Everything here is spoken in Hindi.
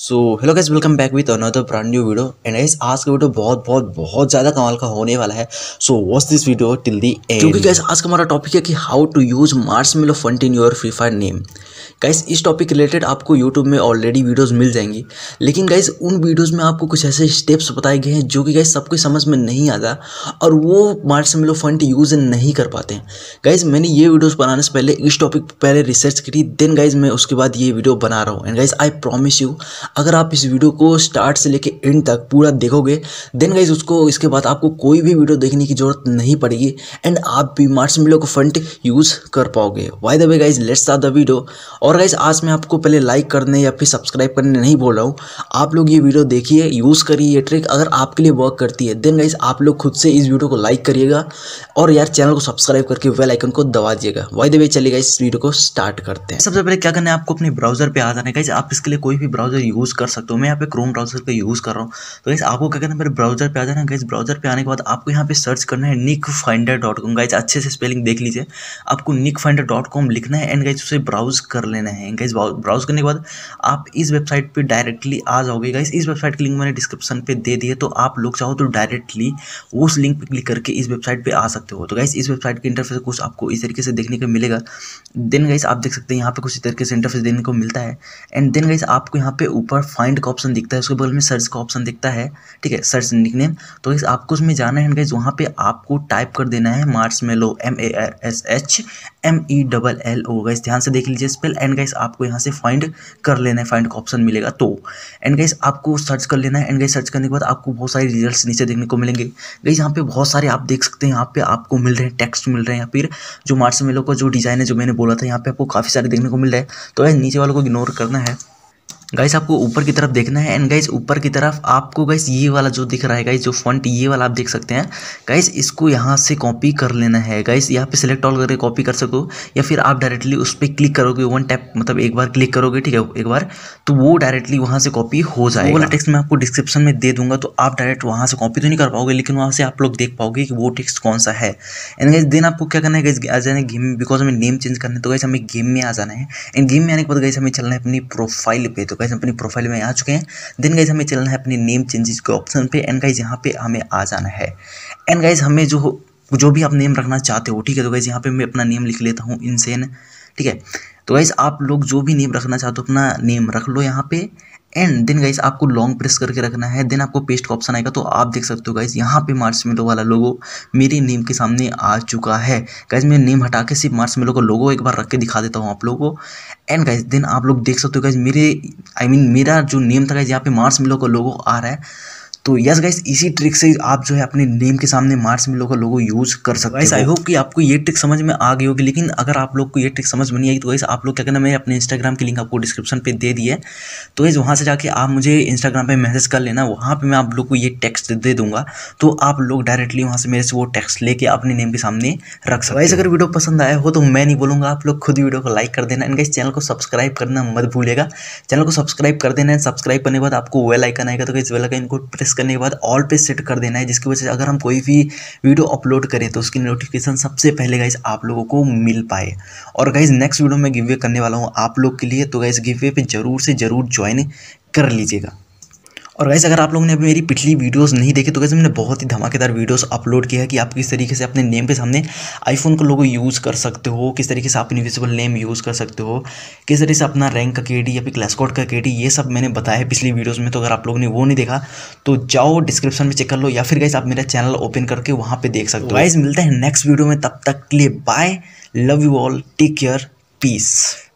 so hello guys welcome back with another brand new video and guys आज का वीडियो बहुत बहुत बहुत ज़्यादा कमाल का होने वाला है so watch this video till the end क्योंकि गाइस आज का हमारा टॉपिक है कि how to use marshmallow font in your Free Fire name guys इस टॉपिक रिलेटेड आपको यूट्यूब में ऑलरेडी वीडियोज़ मिल जाएंगी लेकिन गाइस उन वीडियोज़ में आपको कुछ ऐसे स्टेप्स बताए गए हैं जो कि गाइस सबको समझ में नहीं आता और वो मार्च में फंड यूज़ नहीं कर पाते हैं गाइज मैंने ये वीडियोज़ बनाने से पहले इस टॉपिक पर पहले रिसर्च करी देन गाइज मैं उसके बाद ये वीडियो बना रहा हूँ and guys I promise you अगर आप इस वीडियो को स्टार्ट से लेकर एंड तक पूरा देखोगे देन गाइज उसको इसके बाद आपको कोई भी वीडियो देखने की जरूरत नहीं पड़ेगी एंड आप भी मार्च मिलो को फंड यूज़ कर पाओगे by the way guys let's are the video और गाइज आज मैं आपको पहले लाइक करने या फिर सब्सक्राइब करने नहीं बोल रहा हूँ आप लोग ये वीडियो देखिए यूज़ करिए ये ट्रिक अगर आपके लिए वर्क करती है देन गाइज आप लोग खुद से इस वीडियो को लाइक करिएगा और यार चैनल को सब्सक्राइब करके वेल आइकन को दबा दिएगा वाई दे चलिएगा इस वीडियो को स्टार्ट करते हैं सबसे पहले क्या करना है आपको अपने ब्राउजर पर आ जाना है गाइज आप इसके लिए कोई भी ब्राउजर यूज़ कर सकते हो मैं यहाँ पे क्रोम ब्राउजर का यूज़ कर रहा हूँ तो गाइज आपको क्या करना है मेरे ब्राउजर पर आ जाना गाइज ब्राउजर पर आने के बाद आपको यहाँ पे सर्च करना है nick finder dot com guys अच्छे से स्पेलिंग देख लीजिए आपको निक फाइंडर डॉट कॉम लिखना है एंड गाइज उसे ब्राउज कर लेना लेना है गाइज ब्राउज करने के बाद आप इस वेबसाइट पे डायरेक्टली आ जाओगे गाइज इस वेबसाइट की लिंक मैंने डिस्क्रिप्शन पे दे दी है तो आप लोग चाहो तो डायरेक्टली उस लिंक पे क्लिक करके इस वेबसाइट पे आ सकते हो तो गाइज इस वेबसाइट के इंटरफेस कुछ आपको इस तरीके से देखने को मिलेगा देन गाइज आप देख सकते हैं यहाँ पे कुछ इस तरीके से इंटरफेस देखने को मिलता है एंड देन गाइज आपको यहाँ पे ऊपर फाइंड का ऑप्शन दिखता है उसके बगल में सर्च का ऑप्शन दिखता है ठीक है सर्च निकनेम तो गाइज आपको उसमें जाना है गाइज वहाँ पे आपको टाइप कर देना है marshmallow M A R S H M E double L O guys ध्यान से देख लीजिए स्पेल एंड गाइस आपको यहाँ से फाइंड कर लेना है फाइंड का ऑप्शन मिलेगा तो एंड गाइस आपको सर्च कर लेना है एंड गाइस सर्च करने के बाद आपको बहुत सारे रिजल्ट्स नीचे देखने को मिलेंगे गाइस यहाँ पे बहुत सारे आप देख सकते हैं यहाँ पे आपको मिल रहे हैं टेक्स्ट मिल रहे हैं या फिर जो मार्च मेलो का जो डिज़ाइन है जो मैंने बोला था यहाँ पे आपको काफ़ी सारे देखने को मिल रहा है तो नीचे वालों को इग्नोर करना है गाइस आपको ऊपर की तरफ देखना है एंड गाइस ऊपर की तरफ आपको गाइस ये वाला जो दिख रहा है गाइस जो फ्रंट ये वाला आप देख सकते हैं गाइस इसको यहाँ से कॉपी कर लेना है गाइस यहाँ पे सिलेक्ट ऑल करके कॉपी कर सको या फिर आप डायरेक्टली उस पर क्लिक करोगे वन टैप मतलब एक बार क्लिक करोगे ठीक है एक बार तो वो डायरेक्टली वहाँ से कॉपी हो जाएगा वाला टेक्स्ट मैं आपको डिस्क्रिप्शन में दे दूंगा तो आप डायरेक्ट वहाँ से कॉपी तो नहीं कर पाओगे लेकिन वहाँ से आप लोग देख पाओगे कि वो टेक्स्ट कौन सा है एंड गाइस देन आपको क्या करना है गाइस आ जाने गेम में बिकॉज हमें नेम चेंज करना है तो गाइस हमें गेम में आ जाना है एंड गेम में आने के बाद गाइस हमें चलना है अपनी प्रोफाइल पे तो गाइज अपनी प्रोफाइल में आ चुके हैं देन गाइज हमें चलना है अपने नेम चेंजेस के ऑप्शन पे एंड गाइज यहाँ पे हमें आ जाना है एंड गाइज हमें जो जो भी आप नेम रखना चाहते हो ठीक है तो गाइज यहाँ पे मैं अपना नेम लिख लेता हूँ इनसेन ठीक है तो गाइज़ आप लोग जो भी नेम रखना चाहते हो तो अपना नेम रख लो यहाँ पे एंड देन गाइज आपको लॉन्ग प्रेस करके रखना है देन आपको पेस्ट का ऑप्शन आएगा तो आप देख सकते हो गाइज यहाँ पे मार्च मेलो वाला लोगो मेरे नेम के सामने आ चुका है गाइज मैं नेम हटा के सिर्फ मार्च मेलो का लोगो एक बार रख के दिखा देता हूँ आप लोगों को एंड गाइस देन आप लोग देख सकते हो गाइज मेरे आई I मीन mean, मेरा जो नेम था गाइज यहाँ पे मार्च मेलो का लोगो आ रहा है तो यस गाइस इसी ट्रिक से आप जो है अपने नेम के सामने मार्स मिलो का लोगो यूज कर सकते गाइस आई होप कि आपको ये ट्रिक समझ में आ गई होगी लेकिन अगर आप लोग को ये ट्रिक समझ में नहीं आई तो गाइस आप लोग क्या करना मैं अपने इंस्टाग्राम की लिंक आपको डिस्क्रिप्शन पे दे दी है तो गाइस वहाँ से जाके आप मुझे इंस्टाग्राम पर मैसेज कर लेना वहाँ पर मैं आप लोग को ये टेक्स्ट दे दूँगा तो आप लोग डायरेक्टली वहाँ से मेरे से वो टेक्स्ट लेके अपने नेम के सामने रख सकते गाइस अगर वीडियो पसंद आया हो तो मैं नहीं बोलूँगा आप लोग खुद वीडियो को लाइक कर देना एंड गाइस चैनल को सब्सक्राइब करना मत भूलिएगा चैनल को सब्सक्राइब कर देना सब्सक्राइब करने के बाद आपको वेल आइकन आएगा तो गाइस वेल आइकन को प्रेस करने के बाद ऑल पे सेट कर देना है जिसकी वजह से अगर हम कोई भी वीडियो अपलोड करें तो उसकी नोटिफिकेशन सबसे पहले गाइज आप लोगों को मिल पाए और गाइज नेक्स्ट वीडियो में गिव्य करने वाला हूँ आप लोग के लिए तो गाइज गिव्य पर ज़रूर से ज़रूर ज्वाइन कर लीजिएगा और गैस अगर आप लोगों ने अभी मेरी पिछली वीडियोस नहीं देखी तो कैसे मैंने बहुत ही धमाकेदार वीडियोस अपलोड किया है कि आप किस तरीके से अपने नेम के सामने आईफोन का लोगों यूज़ कर सकते हो किस तरीके से आप इनविजिबल नेम यूज़ कर सकते हो किस तरीके से अपना रैंक का के या फिर क्लास कोड का के ये सब मैंने बताया है पिछली वीडियोज़ में तो अगर आप लोगों ने वो नहीं देखा तो जाओ डिस्क्रिप्शन में चेक कर लो या फिर गैस आप मेरा चैनल ओपन करके वहाँ पर देख सकते हो गाइज मिलते हैं नेक्स्ट वीडियो में तब तक के लिए bye love you all take care piece